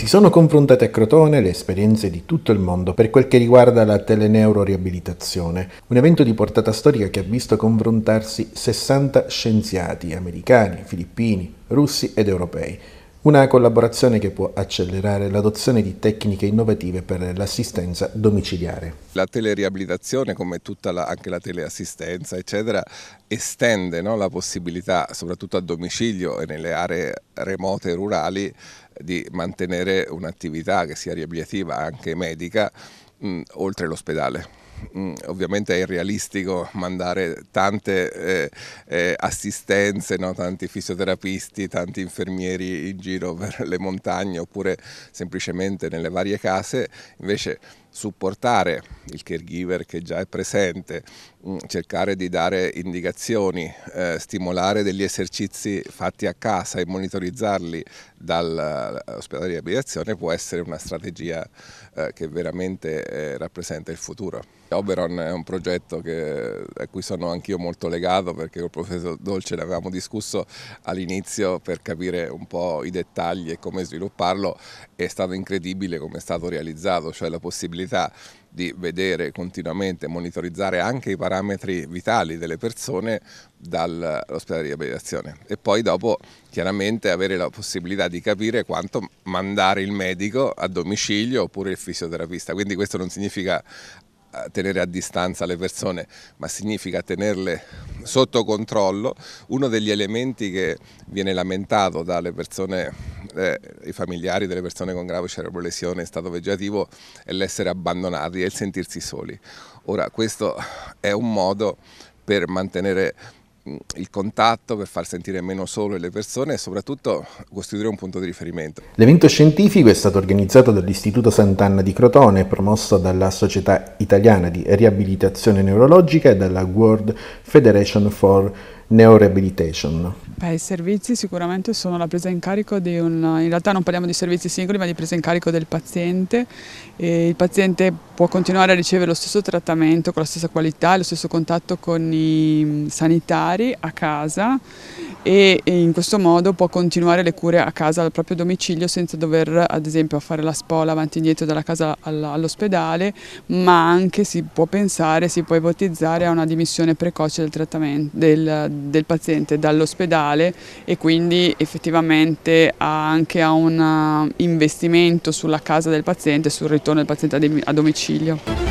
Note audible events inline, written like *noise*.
Si sono confrontate a Crotone le esperienze di tutto il mondo per quel che riguarda la teleneuroriabilitazione, un evento di portata storica che ha visto confrontarsi 60 scienziati americani, filippini, russi ed europei una collaborazione che può accelerare l'adozione di tecniche innovative per l'assistenza domiciliare. La teleriabilitazione, come tutta la, anche la teleassistenza, eccetera, estende no, la possibilità, soprattutto a domicilio e nelle aree remote e rurali, di mantenere un'attività che sia riabilitativa anche medica mh, oltre l'ospedale. Mm, ovviamente è irrealistico mandare tante eh, eh, assistenze, no? tanti fisioterapisti, tanti infermieri in giro *laughs* per le montagne oppure semplicemente nelle varie case, invece supportare il caregiver che già è presente, mm, cercare di dare indicazioni, eh, stimolare degli esercizi fatti a casa e monitorizzarli dall'ospedale eh, di abitazione può essere una strategia eh, che veramente eh, rappresenta il futuro. Oberon è un progetto che, a cui sono anch'io molto legato perché col professor Dolce ne avevamo discusso all'inizio per capire un po' i dettagli e come svilupparlo, è stato incredibile come è stato realizzato, cioè la possibilità possibilità di vedere continuamente, monitorizzare anche i parametri vitali delle persone dall'ospedale di abitazione e poi dopo chiaramente avere la possibilità di capire quanto mandare il medico a domicilio oppure il fisioterapista, quindi questo non significa eh, tenere a distanza le persone, ma significa tenerle sotto controllo. Uno degli elementi che viene lamentato dalle persone, eh, i familiari delle persone con grave cerebrolesione in stato vegetativo è l'essere abbandonati e il sentirsi soli. Ora questo è un modo per mantenere il contatto per far sentire meno solo le persone e soprattutto costituire un punto di riferimento. L'evento scientifico è stato organizzato dall'Istituto Sant'Anna di Crotone, promosso dalla Società Italiana di Riabilitazione Neurologica e dalla World Federation for Neurorehabilitation. Beh, I servizi sicuramente sono la presa in carico di un... in realtà non parliamo di servizi singoli ma di presa in carico del paziente. E il paziente può continuare a ricevere lo stesso trattamento con la stessa qualità, lo stesso contatto con i mm, sanitari familiari a casa e, in questo modo può continuare le cure a casa al proprio domicilio senza dover ad esempio fare la spola avanti e indietro dalla casa all'ospedale, ma anche si può pensare, si può ipotizzare a una dimissione precoce del, del, del paziente dall'ospedale e quindi effettivamente anche a un investimento sulla casa del paziente sul ritorno del paziente a domicilio.